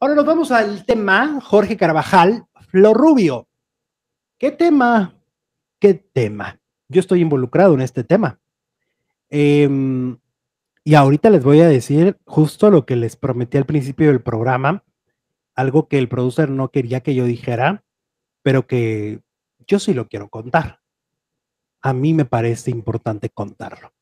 Ahora nos vamos al tema Jorge Carvajal, Flor Rubio. ¿Qué tema? ¿Qué tema? Yo estoy involucrado en este tema. Em, y ahorita les voy a decir justo lo que les prometí al principio del programa, algo que el productor no quería que yo dijera, pero que yo sí lo quiero contar. A mí me parece importante contarlo.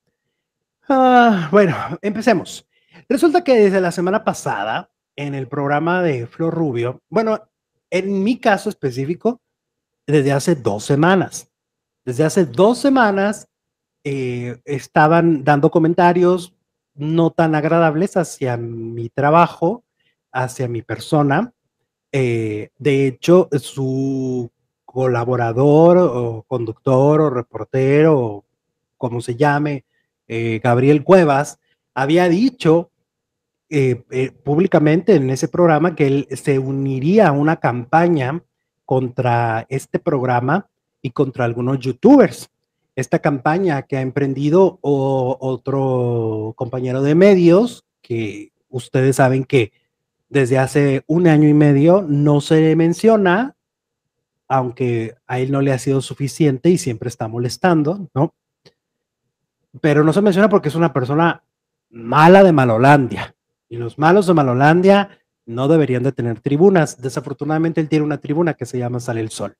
Ah, bueno, empecemos. Resulta que desde la semana pasada en el programa de Flor Rubio, bueno, en mi caso específico, desde hace dos semanas. Desde hace dos semanas eh, estaban dando comentarios no tan agradables hacia mi trabajo, hacia mi persona. Eh, de hecho, su colaborador o conductor o reportero, como se llame, eh, Gabriel Cuevas, había dicho eh, eh, públicamente en ese programa que él se uniría a una campaña contra este programa y contra algunos youtubers. Esta campaña que ha emprendido otro compañero de medios que ustedes saben que desde hace un año y medio no se menciona, aunque a él no le ha sido suficiente y siempre está molestando, ¿no? Pero no se menciona porque es una persona mala de Malolandia. Y los malos de Malolandia no deberían de tener tribunas. Desafortunadamente él tiene una tribuna que se llama Sale el Sol.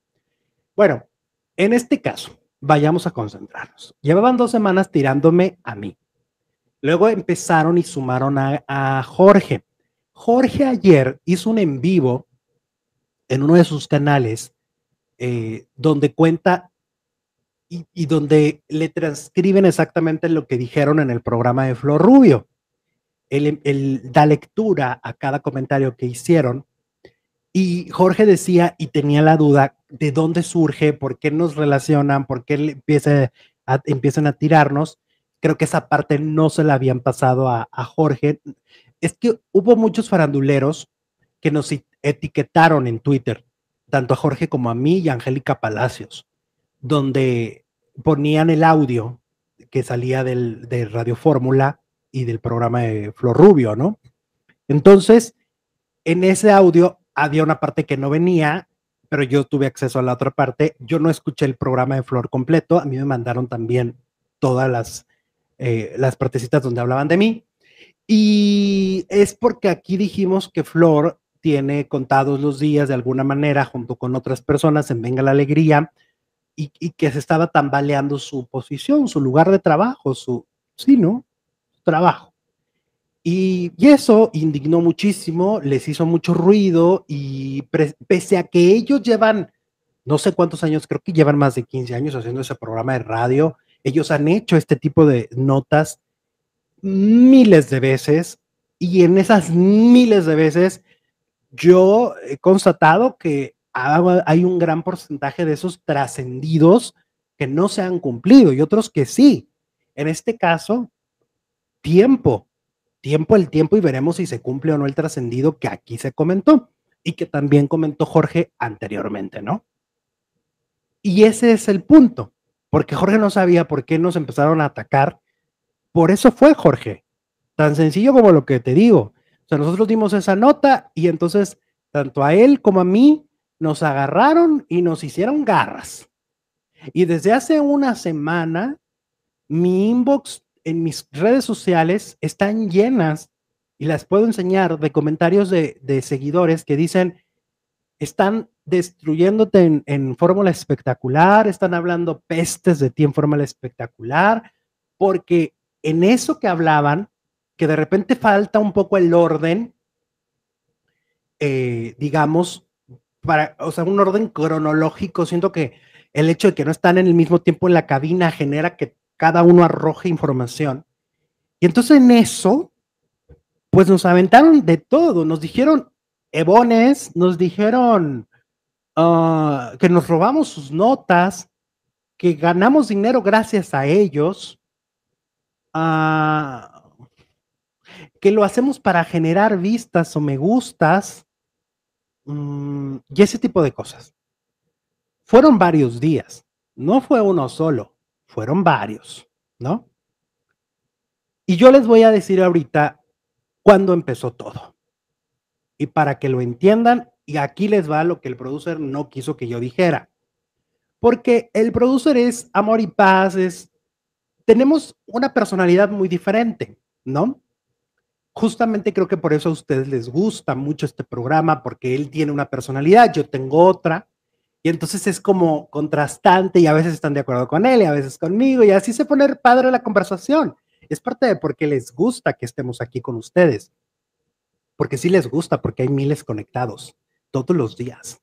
Bueno, en este caso, vayamos a concentrarnos. Llevaban dos semanas tirándome a mí. Luego empezaron y sumaron a, Jorge. Jorge ayer hizo un en vivo en uno de sus canales eh, donde cuenta y, donde le transcriben exactamente lo que dijeron en el programa de Flor Rubio él, da lectura a cada comentario que hicieron. Y Jorge decía y tenía la duda de dónde surge, por qué nos relacionan, por qué empiezan a tirarnos. Creo que esa parte no se la habían pasado a, Jorge. Es que hubo muchos faranduleros que nos e-, etiquetaron en Twitter, tanto a Jorge como a mí y a Angélica Palacios, donde ponían el audio que salía de Radio Fórmula y del programa de Flor Rubio, ¿no? Entonces, en ese audio había una parte que no venía, pero yo tuve acceso a la otra parte. Yo no escuché el programa de Flor completo, a mí me mandaron también todas las, eh, las partecitas donde hablaban de mí. Y es porque aquí dijimos que Flor tiene contados los días de alguna manera junto con otras personas en Venga la Alegría y, y que se estaba tambaleando su posición, su lugar de trabajo, su... Sí, ¿no? trabajo. Y, eso indignó muchísimo, les hizo mucho ruido y pese a que ellos llevan, no sé cuántos años, creo que llevan más de 15 años haciendo ese programa de radio, ellos han hecho este tipo de notas miles de veces y en esas miles de veces yo he constatado que hay un gran porcentaje de esos trascendidos que no se han cumplido y otros que sí. En este caso, tiempo, tiempo el tiempo y veremos si se cumple o no el trascendido que aquí se comentó y que también comentó Jorge anteriormente, ¿no? Y ese es el punto, porque Jorge no sabía por qué nos empezaron a atacar. Por eso fue Jorge, tan sencillo como lo que te digo. O sea, nosotros dimos esa nota y entonces tanto a él como a mí nos agarraron y nos hicieron garras. Y desde hace una semana mi inbox en mis redes sociales están llenas y las puedo enseñar de comentarios de, seguidores que dicen, están destruyéndote en, fórmula espectacular, están hablando pestes de ti en fórmula espectacular, porque en eso que hablaban, que de repente falta un poco el orden, eh, digamos, para, o sea, un orden cronológico, siento que el hecho de que no están en el mismo tiempo en la cabina genera que cada uno arroja información. Y entonces en eso, pues nos aventaron de todo, nos dijeron ebones, nos dijeron ah, que nos robamos sus notas, que ganamos dinero gracias a ellos, ah, que lo hacemos para generar vistas o me gustas, mm, y ese tipo de cosas. Fueron varios días, no fue uno solo. Fueron varios, ¿no? Y yo les voy a decir ahorita cuándo empezó todo. Y para que lo entiendan, y aquí les va lo que el producer no quiso que yo dijera. Porque el producer es amor y paz, es tenemos una personalidad muy diferente, ¿no? Justamente creo que por eso a ustedes les gusta mucho este programa, porque él tiene una personalidad, yo tengo otra, y entonces es como contrastante y a veces están de acuerdo con él y a veces conmigo y así se pone padre la conversación. Es parte de por qué les gusta que estemos aquí con ustedes. Porque sí les gusta, porque hay miles conectados todos los días.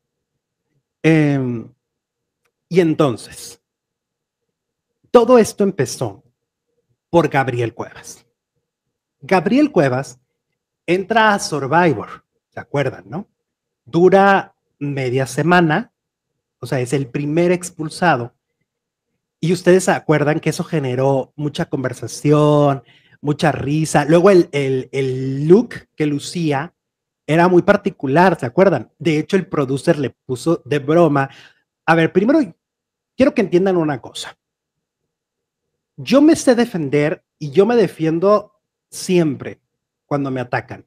Em, y entonces, todo esto empezó por Gabriel Cuevas. Gabriel Cuevas entra a Survivor, ¿se acuerdan, no? Dura media semana o sea, es el primer expulsado. Y ustedes se acuerdan que eso generó mucha conversación, mucha risa. Luego el, el look que lucía era muy particular, ¿se acuerdan? De hecho, el producer le puso de broma. A ver, primero quiero que entiendan una cosa. Yo me sé defender y yo me defiendo siempre cuando me atacan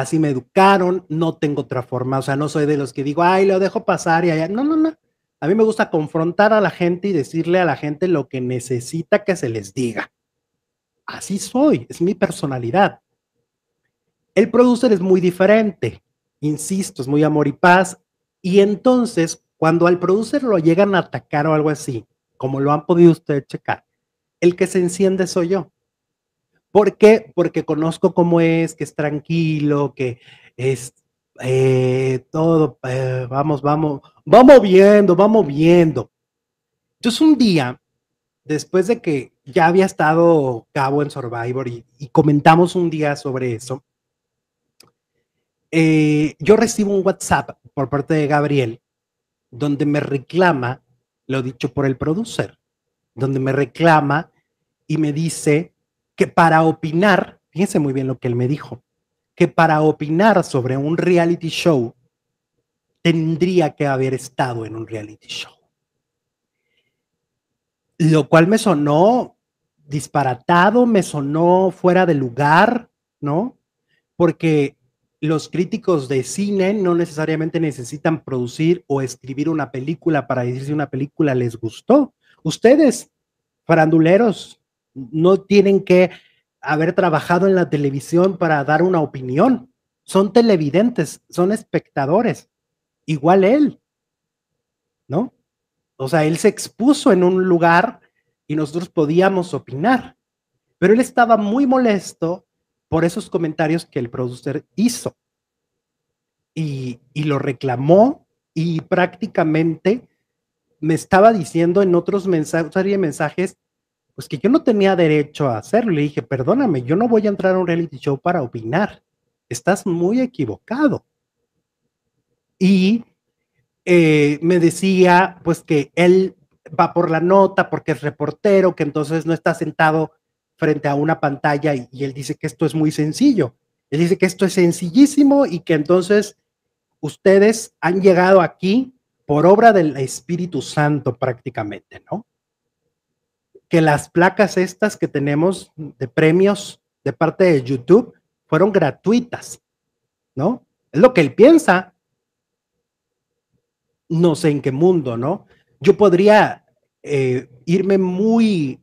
así me educaron, no tengo otra forma, o sea, no soy de los que digo, ay, lo dejo pasar y allá, no, no, no. A mí me gusta confrontar a la gente y decirle a la gente lo que necesita que se les diga. Así soy, es mi personalidad. El producer es muy diferente, insisto, es muy amor y paz. Y entonces, cuando al producer lo llegan a atacar o algo así, como lo han podido ustedes checar, el que se enciende soy yo. ¿Por qué? Porque conozco cómo es, que es tranquilo, que es eh, todo, eh, vamos, vamos, vamos viendo, vamos viendo. Entonces un día, después de que ya había estado Cabo en Survivor y, comentamos un día sobre eso, eh, yo recibo un WhatsApp por parte de Gabriel donde me reclama lo dicho por el producer, donde me reclama y me dice que para opinar, fíjense muy bien lo que él me dijo, que para opinar sobre un reality show tendría que haber estado en un reality show. Lo cual me sonó disparatado, me sonó fuera de lugar, ¿no? Porque los críticos de cine no necesariamente necesitan producir o escribir una película para decir si una película les gustó. Ustedes, faranduleros, no tienen que haber trabajado en la televisión para dar una opinión. Son televidentes, son espectadores. Igual él, ¿no? O sea, él se expuso en un lugar y nosotros podíamos opinar, pero él estaba muy molesto por esos comentarios que el productor hizo y, lo reclamó y prácticamente me estaba diciendo en otros mensajes, mensajes pues que yo no tenía derecho a hacerlo. Le dije, perdóname, yo no voy a entrar a un reality show para opinar. Estás muy equivocado. Y eh, me decía, pues que él va por la nota porque es reportero, que entonces no está sentado frente a una pantalla y él dice que esto es muy sencillo. Él dice que esto es sencillísimo y que entonces ustedes han llegado aquí por obra del Espíritu Santo prácticamente, ¿no? las placas estas que tenemos de premios de parte de YouTube fueron gratuitas, ¿no? Es lo que él piensa. No sé en qué mundo, ¿no? Yo podría eh, irme muy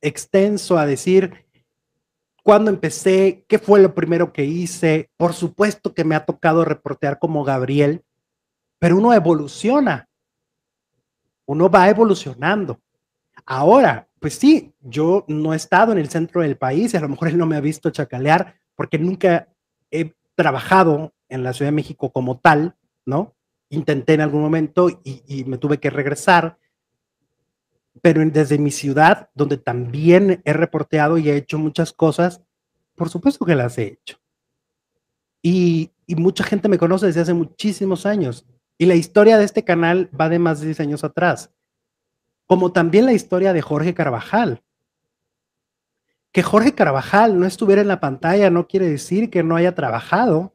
extenso a decir cuándo empecé, qué fue lo primero que hice. Por supuesto que me ha tocado reportear como Gabriel, pero uno evoluciona, uno va evolucionando. Ahora, pues sí, yo no he estado en el centro del país y a lo mejor él no me ha visto chacalear porque nunca he trabajado en la Ciudad de México como tal, ¿no? Intenté en algún momento y, me tuve que regresar, pero desde mi ciudad, donde también he reporteado y he hecho muchas cosas, por supuesto que las he hecho. Y, y mucha gente me conoce desde hace muchísimos años. Y la historia de este canal va de más de 10 años atrás como también la historia de Jorge Carvajal. Que Jorge Carvajal no estuviera en la pantalla no quiere decir que no haya trabajado.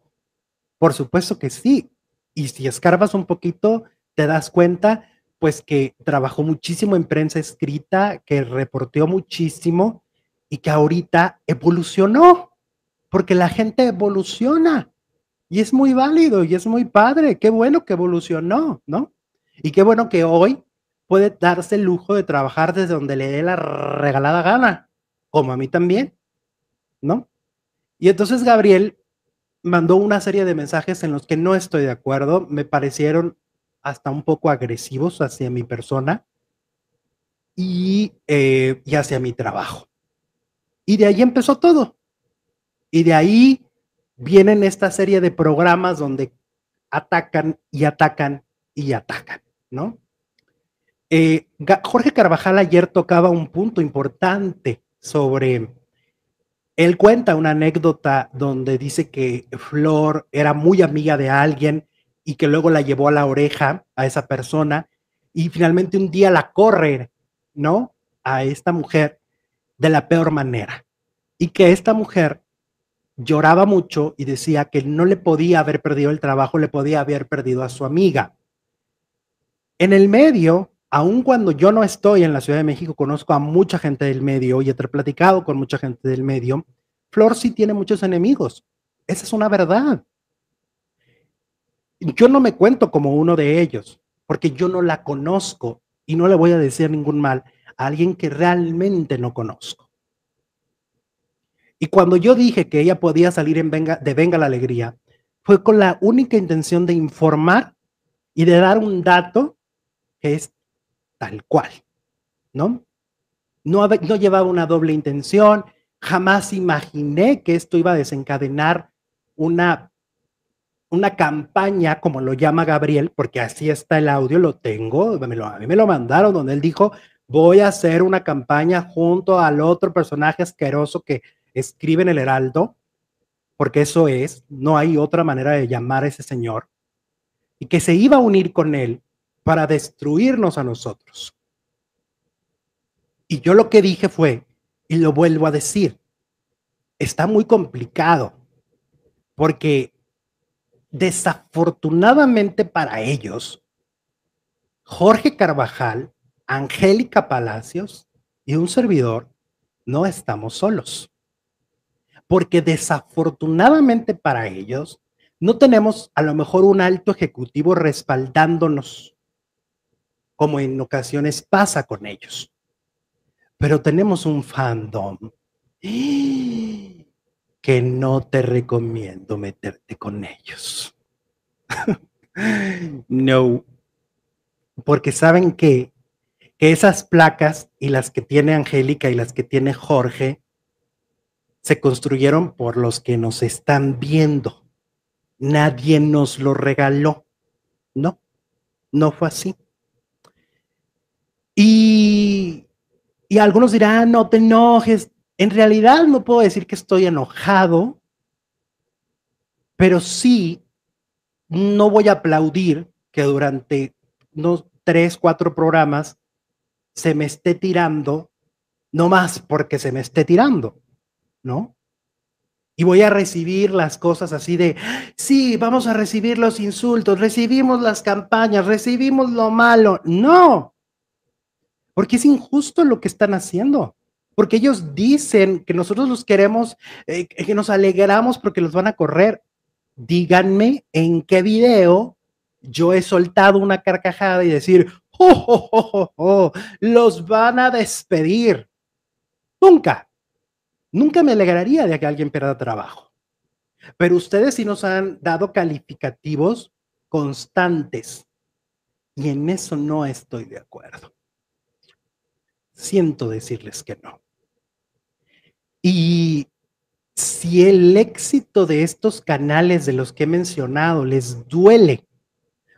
Por supuesto que sí. Y si escarbas un poquito, te das cuenta pues que trabajó muchísimo en prensa escrita, que reporteó muchísimo y que ahorita evolucionó, porque la gente evoluciona y es muy válido y es muy padre, qué bueno que evolucionó, ¿no? Y qué bueno que hoy puede darse el lujo de trabajar desde donde le dé la regalada gana, como a mí también, ¿no? Y entonces Gabriel mandó una serie de mensajes en los que no estoy de acuerdo, me parecieron hasta un poco agresivos hacia mi persona y, eh, hacia mi trabajo. Y de ahí empezó todo. Y de ahí vienen esta serie de programas donde atacan y atacan y atacan, ¿no? Eh, Jorge Carvajal ayer tocaba un punto importante sobre, él cuenta una anécdota donde dice que Flor era muy amiga de alguien y que luego la llevó a la oreja a esa persona y finalmente un día la corre, ¿no? A esta mujer de la peor manera. Y que esta mujer lloraba mucho y decía que no le podía haber perdido el trabajo, le podía haber perdido a su amiga. En el medio, aun cuando yo no estoy en la Ciudad de México, conozco a mucha gente del medio y he platicado con mucha gente del medio, Flor sí tiene muchos enemigos. Esa es una verdad. Yo no me cuento como uno de ellos, porque yo no la conozco y no le voy a decir ningún mal a alguien que realmente no conozco. Y cuando yo dije que ella podía salir en venga, de Venga la Alegría, fue con la única intención de informar y de dar un dato que es tal cual, ¿no? No, llevaba una doble intención, jamás imaginé que esto iba a desencadenar una, una campaña, como lo llama Gabriel, porque así está el audio, lo tengo, me lo, a mí me lo mandaron donde él dijo, voy a hacer una campaña junto al otro personaje asqueroso que escribe en el Heraldo, porque eso es, no hay otra manera de llamar a ese señor, y que se iba a unir con él para destruirnos a nosotros. Y yo lo que dije fue, y lo vuelvo a decir, está muy complicado, porque desafortunadamente para ellos, Jorge Carvajal, Angélica Palacios y un servidor no estamos solos. Porque desafortunadamente para ellos, no tenemos a lo mejor un alto ejecutivo respaldándonos como en ocasiones pasa con ellos. Pero tenemos un fandom que no te recomiendo meterte con ellos. no, porque saben que, que esas placas y las que tiene Angélica y las que tiene Jorge se construyeron por los que nos están viendo. Nadie nos lo regaló. No, no fue así. Y, algunos dirán, no te enojes. En realidad no puedo decir que estoy enojado, pero sí no voy a aplaudir que durante unos tres, cuatro programas se me esté tirando, no más porque se me esté tirando, ¿no? Y voy a recibir las cosas así de, sí, vamos a recibir los insultos, recibimos las campañas, recibimos lo malo. No, porque es injusto lo que están haciendo. Porque ellos dicen que nosotros los queremos, que nos alegramos porque los van a correr. Díganme en qué video yo he soltado una carcajada y decir, oh, oh, oh, oh, los van a despedir. Nunca, nunca me alegraría de que alguien pierda trabajo. Pero ustedes sí nos han dado calificativos constantes y en eso no estoy de acuerdo siento decirles que no. Y si el éxito de estos canales de los que he mencionado les duele,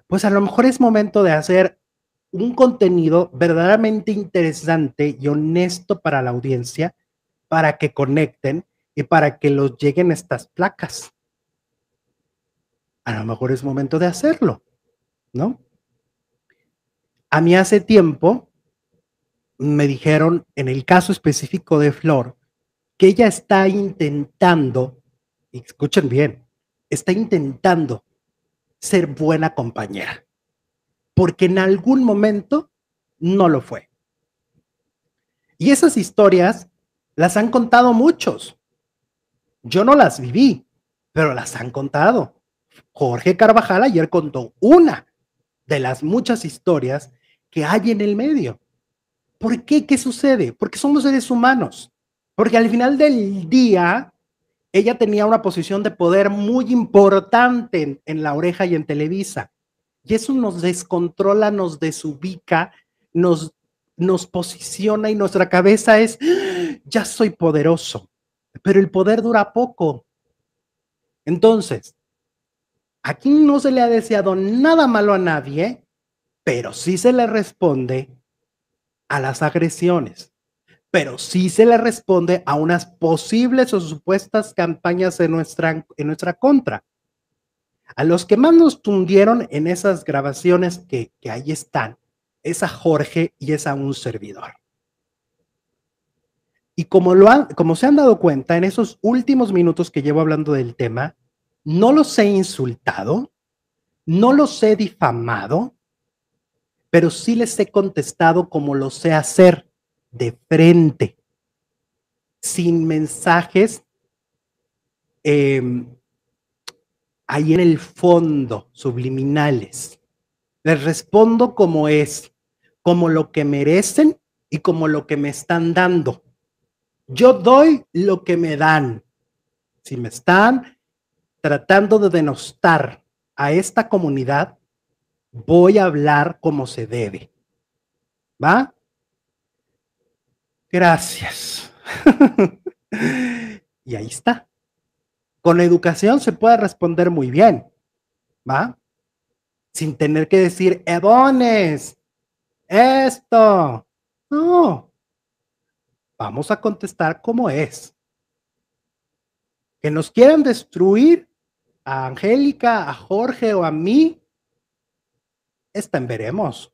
pues a lo mejor es momento de hacer un contenido verdaderamente interesante y honesto para la audiencia, para que conecten y para que los lleguen estas placas. A lo mejor es momento de hacerlo, ¿no? A mí hace tiempo me dijeron en el caso específico de Flor que ella está intentando, escuchen bien, está intentando ser buena compañera, porque en algún momento no lo fue. Y esas historias las han contado muchos. Yo no las viví, pero las han contado. Jorge Carvajal ayer contó una de las muchas historias que hay en el medio. ¿Por qué? ¿Qué sucede? Porque somos seres humanos. Porque al final del día, ella tenía una posición de poder muy importante en, La Oreja y en Televisa. Y eso nos descontrola, nos desubica, nos, nos posiciona y nuestra cabeza es, ya soy poderoso. Pero el poder dura poco. Entonces, aquí no se le ha deseado nada malo a nadie, pero sí se le responde a las agresiones, pero sí se le responde a unas posibles o supuestas campañas en nuestra, en nuestra contra. A los que más nos tundieron en esas grabaciones que, que ahí están, es a Jorge y es a un servidor. Y como, lo han, como se han dado cuenta, en esos últimos minutos que llevo hablando del tema, no los he insultado, no los he difamado, pero sí les he contestado como lo sé hacer, de frente, sin mensajes em, ahí en el fondo, subliminales. Les respondo como es, como lo que merecen y como lo que me están dando. Yo doy lo que me dan. Si me están tratando de denostar a esta comunidad, voy a hablar como se debe. ¿Va? Gracias. y ahí está. Con la educación se puede responder muy bien, ¿va? Sin tener que decir, Edones, esto. No. Vamos a contestar como es. Que nos quieran destruir a Angélica, a Jorge o a mí, en veremos.